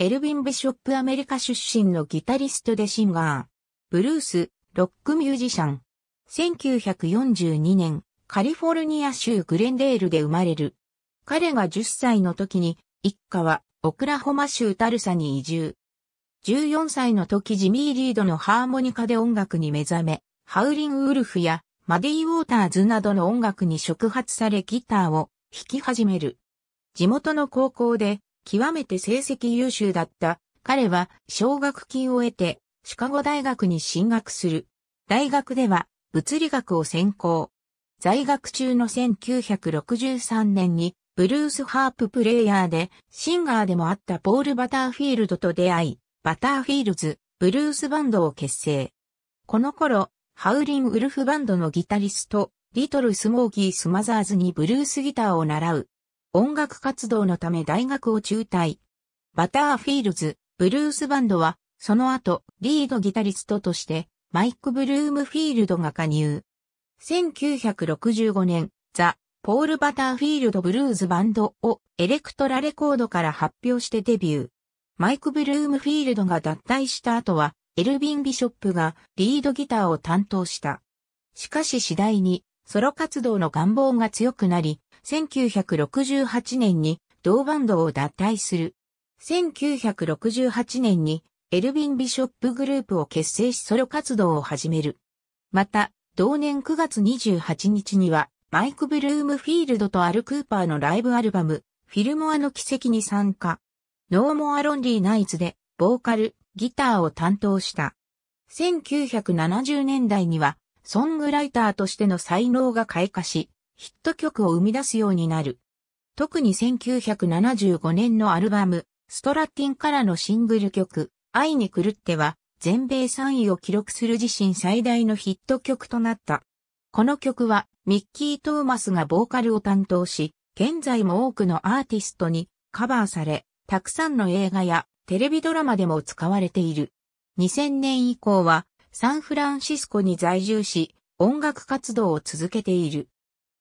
エルヴィン・ビショップアメリカ出身のギタリストでシンガー、ブルース、ロックミュージシャン。1942年、カリフォルニア州グレンデールで生まれる。彼が10歳の時に、一家はオクラホマ州タルサに移住。14歳の時ジミー・リードのハーモニカで音楽に目覚め、ハウリン・ウルフやマディ・ウォーターズなどの音楽に触発されギターを弾き始める。地元の高校で極めて成績優秀だった彼は奨学金を得てシカゴ大学に進学する。大学では物理学を専攻。在学中の1963年にブルースハーププレイヤーでシンガーでもあったポール・バターフィールドと出会い、バターフィールズ、ブルースバンドを結成。この頃、ハウリン・ウルフバンドのギタリスト、リトル・スモーギー・スマザーズにブルースギターを習う音楽活動のため大学を中退。バターフィールズ、ブルースバンドは、その後、リードギタリストとして、マイク・ブルームフィールドが加入。1965年、ザ・ポール・バターフィールド・ブルーズ・バンドをエレクトラレコードから発表してデビュー。マイク・ブルームフィールドが脱退した後は、エルビン・ビショップがリードギターを担当した。しかし次第に、ソロ活動の願望が強くなり、1968年に同バンドを脱退する。1968年にエルヴィン・ビショップグループを結成しソロ活動を始める。また、同年9月28日には、マイク・ブルームフィールドとアル・クーパーのライブアルバム、フィルモアの奇跡に参加。ノーモア・ロンリー・ナイツで、ボーカル、ギターを担当した。1970年代には、ソングライターとしての才能が開花し、ヒット曲を生み出すようになる。特に1975年のアルバム、ストラッティンからのシングル曲、愛に狂っては、全米3位を記録する自身最大のヒット曲となった。この曲は、ミッキー・トーマスがボーカルを担当し、現在も多くのアーティストにカバーされ、たくさんの映画やテレビドラマでも使われている。2000年以降は、サンフランシスコに在住し、音楽活動を続けている。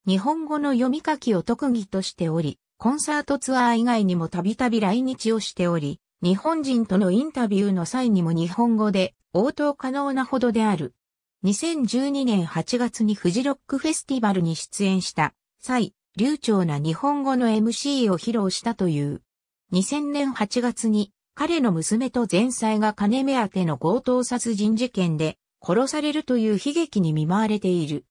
日本語の読み書きを特技としており、コンサートツアー以外にもたびたび来日をしており、日本人とのインタビューの際にも日本語で応答可能なほどである。2012年8月にフジロックフェスティバルに出演した際、流暢な日本語の MC を披露したという。2000年8月に彼の娘と前妻が金目当ての強盗殺人事件で殺されるという悲劇に見舞われている。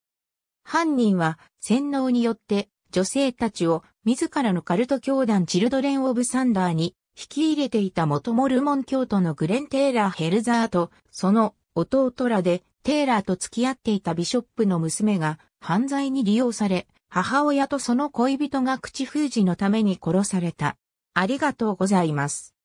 犯人は洗脳によって女性たちを自らのカルト教団チルドレン・オブ・サンダーに引き入れていた元モルモン教徒のグレン・テイラー・ヘルザーとその弟らでテイラーと付き合っていたビショップの娘が犯罪に利用され、母親とその恋人が口封じのために殺された。ありがとうございます。